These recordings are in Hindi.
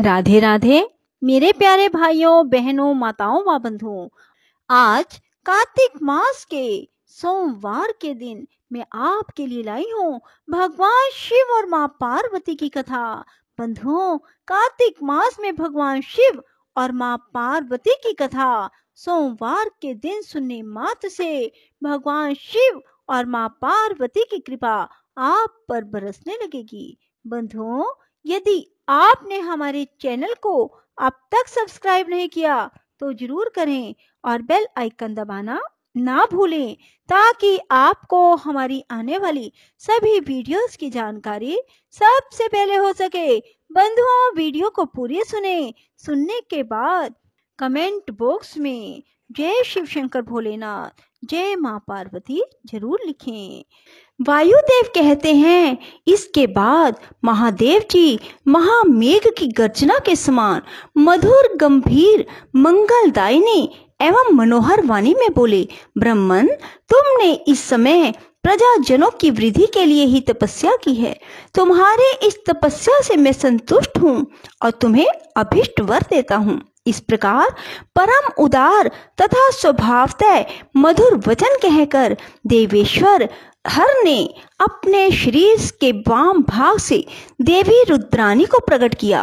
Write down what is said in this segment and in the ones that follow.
राधे राधे मेरे प्यारे भाइयों बहनों माताओं व बंधुओं आज कार्तिक मास के सोमवार के दिन मैं आपके लिए लाई हूँ भगवान शिव और माँ पार्वती की कथा बंधुओं कार्तिक मास में भगवान शिव और माँ पार्वती की कथा सोमवार के दिन सुनने मात्र से भगवान शिव और माँ पार्वती की कृपा आप पर बरसने लगेगी बंधुओं यदि आपने हमारे चैनल को अब तक सब्सक्राइब नहीं किया तो जरूर करें और बेल आइकन दबाना ना भूलें ताकि आपको हमारी आने वाली सभी वीडियोस की जानकारी सबसे पहले हो सके बंधुओं वीडियो को पूरी सुने सुनने के बाद कमेंट बॉक्स में जय शिव शंकर भोलेनाथ जय माँ पार्वती जरूर लिखें वायुदेव कहते हैं इसके बाद महादेव जी महामेघ की गर्जना के समान मधुर गंभीर मंगलदायिनी एवं मनोहर वाणी में बोले ब्रह्मन तुमने इस समय प्रजाजनों की वृद्धि के लिए ही तपस्या की है तुम्हारे इस तपस्या से मैं संतुष्ट हूँ और तुम्हें अभिष्ट वर देता हूँ इस प्रकार परम उदार तथा स्वभावतः मधुर वचन कहकर देवेश्वर हर ने अपने शरीर के वाम भाग से देवी रुद्रानी को प्रकट किया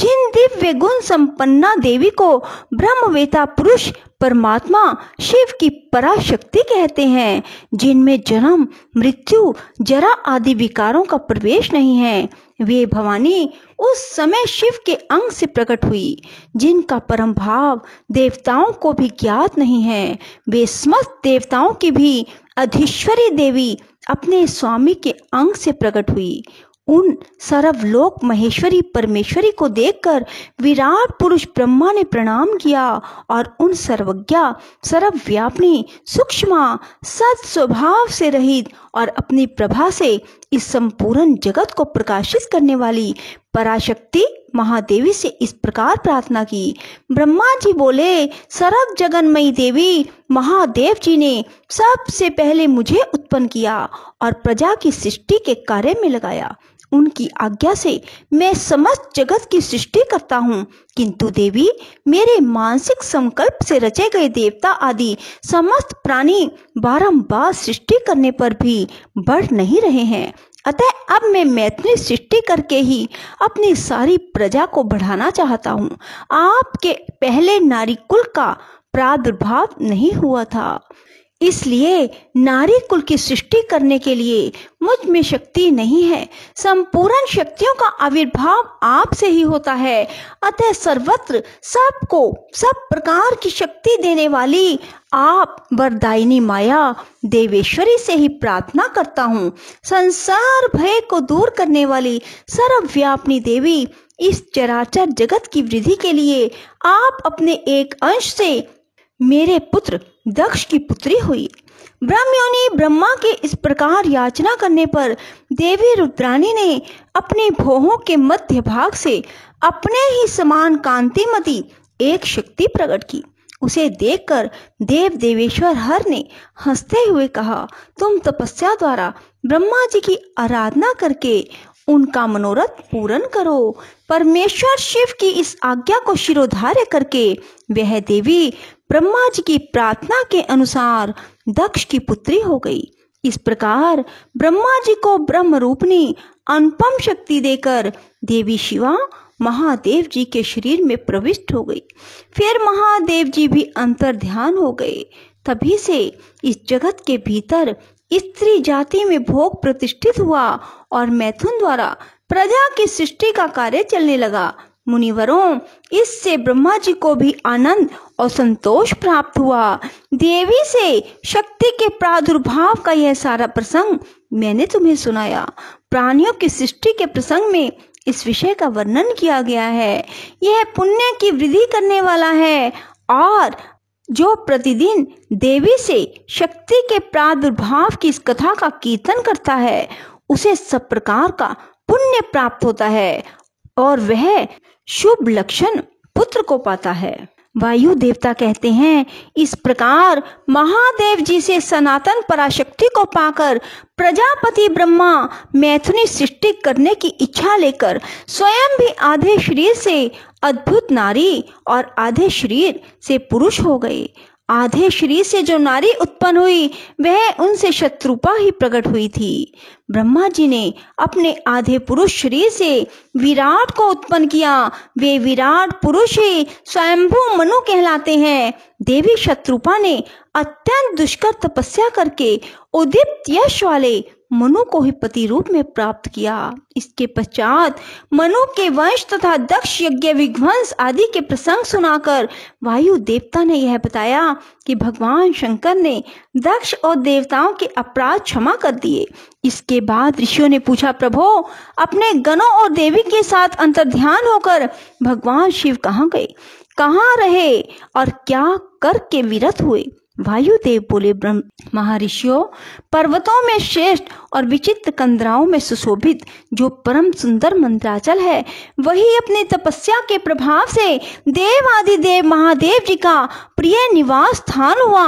जिन दिव्य गुण संपन्ना देवी को ब्रह्मवेता पुरुष परमात्मा शिव की पराशक्ति कहते हैं जिनमें जन्म मृत्यु जरा आदि विकारों का प्रवेश नहीं है वे भवानी उस समय शिव के अंग से प्रकट हुई जिनका परम भाव देवताओं को भी ज्ञात नहीं है वे समस्त देवताओं की भी अधीश्वरी देवी अपने स्वामी के अंग से प्रकट हुई उन सर्वलोक महेश्वरी परमेश्वरी को देखकर विराट पुरुष ब्रह्मा ने प्रणाम किया और उन सर्वज्ञा सर्वव्यापनी सूक्ष्म सत स्वभाव से रहित और अपनी प्रभा से इस संपूर्ण जगत को प्रकाशित करने वाली पराशक्ति महादेवी से इस प्रकार प्रार्थना की ब्रह्मा जी बोले सरग जगनमयी देवी महादेव जी ने सबसे पहले मुझे उत्पन्न किया और प्रजा की सृष्टि के कार्य में लगाया उनकी आज्ञा से मैं समस्त जगत की सृष्टि करता हूँ किंतु देवी मेरे मानसिक संकल्प से रचे गए देवता आदि समस्त प्राणी बारंबार सृष्टि करने पर भी बढ़ नहीं रहे हैं अतः अब मैं मैत्री सृष्टि करके ही अपनी सारी प्रजा को बढ़ाना चाहता हूँ आपके पहले नारी कुल का प्रादुर्भाव नहीं हुआ था इसलिए नारी कुल की सृष्टि करने के लिए मुझ में शक्ति नहीं है संपूर्ण शक्तियों का आविर्भाव आप से ही होता है अतः सर्वत्र सबको सब प्रकार की शक्ति देने वाली आप वरदायिनी माया देवेश्वरी से ही प्रार्थना करता हूँ संसार भय को दूर करने वाली सर्वव्यापनी देवी इस चराचर जगत की वृद्धि के लिए आप अपने एक अंश से मेरे पुत्र दक्ष की पुत्री हुई ब्राह्मणी ब्रह्मा के इस प्रकार याचना करने पर देवी रुद्राणी ने अपने भोहों के मध्य भाग से अपने ही समान कांतिमती एक शक्ति प्रकट की उसे देखकर देव देवेश्वर हर ने हंसते हुए कहा तुम तपस्या द्वारा ब्रह्मा जी की आराधना करके उनका मनोरथ पूर्ण करो परमेश्वर शिव की इस आज्ञा को शिरोधार्य करके वह देवी ब्रह्मा जी की प्रार्थना के अनुसार दक्ष की पुत्री हो गई इस प्रकार ब्रह्मा जी को ब्रह्म रूपनी अनुपम शक्ति देकर देवी शिवा महादेव जी के शरीर में प्रविष्ट हो गई फिर महादेव जी भी अंतर ध्यान हो गए तभी से इस जगत के भीतर स्त्री जाति में भोग प्रतिष्ठित हुआ और मैथुन द्वारा प्रजा की सृष्टि का कार्य चलने लगा मुनिवरों इससे ब्रह्मा जी को भी आनंद और संतोष प्राप्त हुआ देवी से शक्ति के प्रादुर्भाव का यह सारा प्रसंग मैंने तुम्हें सुनाया प्राणियों की सृष्टि के प्रसंग में इस विषय का वर्णन किया गया है यह पुण्य की वृद्धि करने वाला है और जो प्रतिदिन देवी से शक्ति के प्रादुर्भाव की इस कथा का कीर्तन करता है उसे सब प्रकार का पुण्य प्राप्त होता है और वह शुभ लक्षण पुत्र को पाता है वायु देवता कहते हैं इस प्रकार महादेव जी से सनातन पराशक्ति को पाकर प्रजापति ब्रह्मा मैथुनी सृष्टि करने की इच्छा लेकर स्वयं भी आधे शरीर से अद्भुत नारी और आधे शरीर से पुरुष हो गए आधे शरीर से जो नारी उत्पन्न हुई वह उनसे शत्रुपा ही प्रकट हुई थी ब्रह्मा जी ने अपने आधे पुरुष शरीर से विराट को उत्पन्न किया वे विराट पुरुष ही स्वयंभू मनु कहलाते हैं देवी शत्रुपा ने अत्यंत दुष्कर तपस्या करके उदीप्त यश वाले मनु को ही पति रूप में प्राप्त किया इसके पश्चात मनु के वंश तथा दक्ष यज्ञ विध्वंस आदि के प्रसंग सुनाकर वायु देवता ने यह बताया कि भगवान शंकर ने दक्ष और देवताओं के अपराध क्षमा कर दिए इसके बाद ऋषियों ने पूछा प्रभो अपने गणों और देवी के साथ अंतर ध्यान होकर भगवान शिव कहाँ गए कहाँ रहे और क्या करके विरत हुए वायुदेव बोले ब्रह्म महर्षियों पर्वतों में श्रेष्ठ और विचित्र कंदराओं में सुशोभित जो परम सुंदर मंत्राचल है वही अपनी तपस्या के प्रभाव से देव आदि देव महादेव जी का प्रिय निवास स्थान हुआ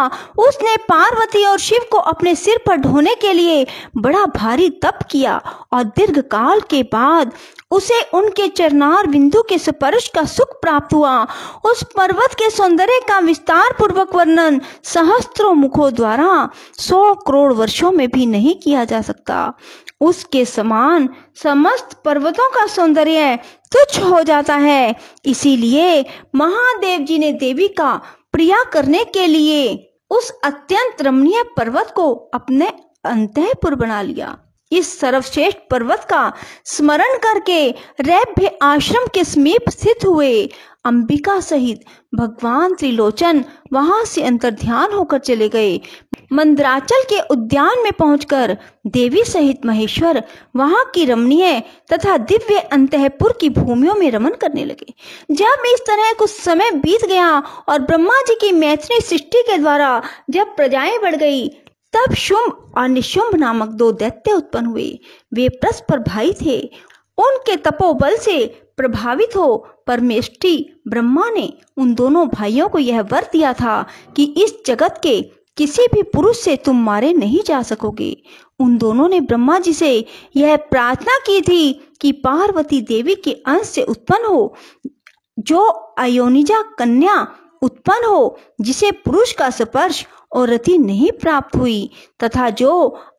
उसने पार्वती और शिव को अपने सिर पर ढोने के लिए बड़ा भारी तप किया और दीर्घ काल के बाद उसे उनके चरनार बिंदु के स्पर्श का सुख प्राप्त हुआ उस पर्वत के सौंदर्य का विस्तार पूर्वक वर्णन सहस्त्रों मुखों द्वारा सौ करोड़ वर्षों में भी नहीं किया जा सकता उसके समान समस्त पर्वतों का सौंदर्य तुच्छ हो जाता है इसीलिए महादेव जी ने देवी का प्रिया करने के लिए उस अत्यंत रमणीय पर्वत को अपने अंतपुर बना लिया इस सर्वश्रेष्ठ पर्वत का स्मरण करके रैभ्य आश्रम के समीप स्थित हुए अंबिका सहित भगवान त्रिलोचन वहां से अंतर ध्यान होकर चले गए मंदराचल के उद्यान में पहुंचकर देवी सहित महेश्वर वहां की रमणीय तथा दिव्य अंतपुर की भूमियों में रमन करने लगे जब इस तरह कुछ समय बीत गया और ब्रह्मा जी की मैथिली सृष्टि के द्वारा जब प्रजाएं बढ़ गई तब शुंभ और निशुंभ नामक दो दैत्य उत्पन्न हुए वे परस्पर भाई थे उनके तपोबल से प्रभावित हो परमेष्टि ब्रह्मा ने उन दोनों भाइयों को यह वर दिया था कि इस जगत के किसी भी पुरुष से तुम मारे नहीं जा सकोगे उन दोनों ने ब्रह्मा जी से यह प्रार्थना की थी कि पार्वती देवी के अंश से उत्पन्न हो जो अयोनिजा कन्या उत्पन्न हो जिसे पुरुष का स्पर्श और रति नहीं प्राप्त हुई तथा जो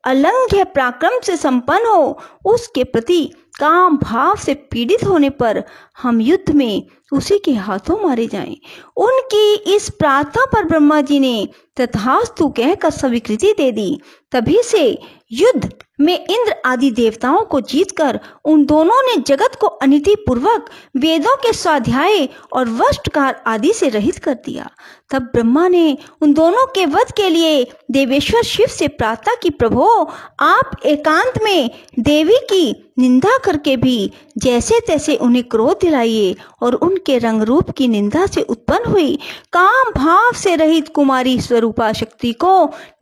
अलंघ्य पराक्रम से संपन्न हो उसके प्रति काम भाव से पीड़ित होने पर हम युद्ध में उसी के हाथों मारे जाएं। उनकी इस प्रार्थना पर ब्रह्मा जी ने तथास्तु कहकर स्वीकृति दे दी तभी से युद्ध में इंद्र आदि देवताओं को जीतकर उन दोनों ने जगत को अनिति पूर्वक वेदों के स्वाध्याय और वष्टकार आदि से रहित कर दिया तब ब्रह्मा ने उन दोनों के वध के लिए देवेश्वर शिव से प्रार्थना की प्रभो आप एकांत में देवी सभी की निंदा करके भी जैसे तैसे उन्हें क्रोध दिलाइए और उनके रंग रूप की निंदा से उत्पन्न हुई काम भाव से रहित कुमारी स्वरूपा शक्ति को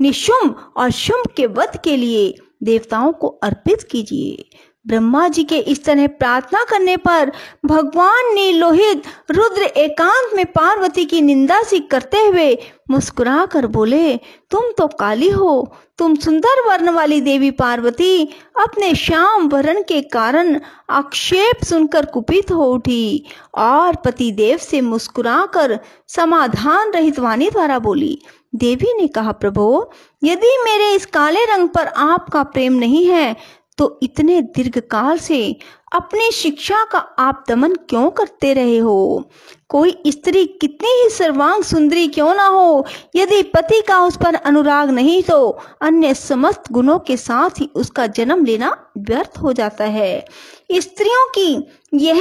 निशुम्भ और शुम्भ के वध के लिए देवताओं को अर्पित कीजिए ब्रह्मा जी के इस तरह प्रार्थना करने पर भगवान ने लोहित रुद्र एकांत में पार्वती की निंदा सी करते हुए मुस्कुरा कर बोले तुम तो काली हो तुम सुंदर वर्ण वाली देवी पार्वती अपने श्याम वर्ण के कारण आक्षेप सुनकर कुपित हो उठी और पति देव से कर समाधान रहित वाणी द्वारा बोली देवी ने कहा प्रभु यदि मेरे इस काले रंग पर आपका प्रेम नहीं है तो इतने दीर्घकाल से अपनी शिक्षा का आप दमन क्यों करते रहे हो कोई स्त्री कितनी ही सर्वांग सुंदरी क्यों ना हो यदि पति का उस पर अनुराग नहीं तो अन्य समस्त गुणों के साथ ही उसका जन्म लेना व्यर्थ हो जाता है स्त्रियों की यह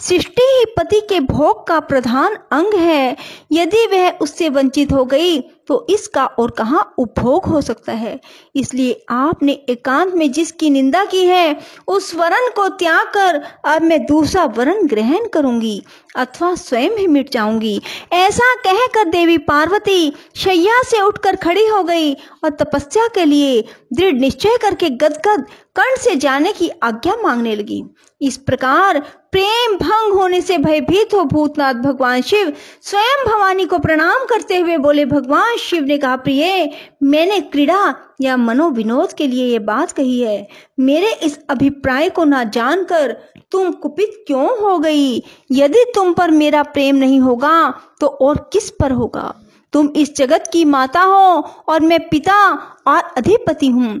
सृष्टि ही पति के भोग का प्रधान अंग है यदि वह उससे वंचित हो गई तो इसका और कहा उपभोग हो सकता है इसलिए आपने एकांत में जिसकी निंदा की है उस वरण को त्याग जाकर अब मैं दूसरा वरण ग्रहण करूंगी अथवा स्वयं ही मिट जाऊंगी ऐसा कहकर देवी पार्वती शैया से उठकर खड़ी हो गई और तपस्या के लिए दृढ़ निश्चय करके गदगद कर्ण से जाने की आज्ञा मांगने लगी इस प्रकार प्रेम भंग होने से भयभीत हो भूतनाथ भगवान शिव स्वयं भवानी को प्रणाम करते हुए बोले भगवान शिव ने कहा प्रिय मैंने क्रीड़ा या मनोविनोद के लिए ये बात कही है मेरे इस अभिप्राय को ना जानकर तुम कुपित क्यों हो गई यदि तुम पर मेरा प्रेम नहीं होगा तो और किस पर होगा तुम इस जगत की माता हो और मैं पिता और अधिपति हूँ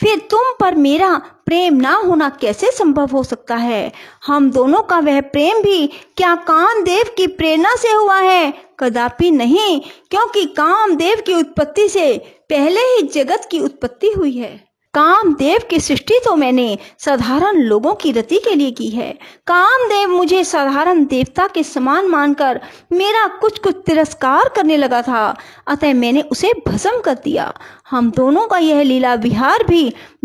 फिर तुम पर मेरा प्रेम ना होना कैसे संभव हो सकता है हम दोनों का वह प्रेम भी क्या कामदेव की प्रेरणा से हुआ है कदापि नहीं क्योंकि कामदेव की उत्पत्ति से पहले ही जगत की उत्पत्ति हुई है काम देव की सृष्टि तो मैंने साधारण लोगों की रति के लिए की है काम देव मुझे साधारण देवता के समान मानकर मेरा कुछ कुछ तिरस्कार करने लगा था अतः मैंने उसे भस्म कर दिया हम दोनों का यह लीला विहार भी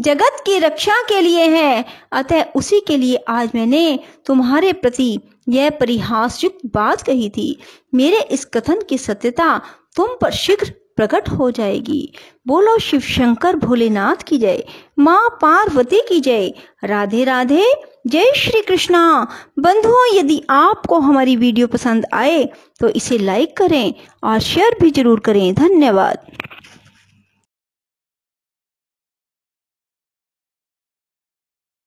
जगत की रक्षा के लिए है अतः उसी के लिए आज मैंने तुम्हारे प्रति यह परिहास युक्त बात कही थी मेरे इस कथन की सत्यता तुम पर शीघ्र प्रकट हो जाएगी बोलो शिव शंकर भोलेनाथ की जय माँ पार्वती की जय राधे राधे जय श्री कृष्णा बंधुओं यदि आपको हमारी वीडियो पसंद आए तो इसे लाइक करें और शेयर भी जरूर करें धन्यवाद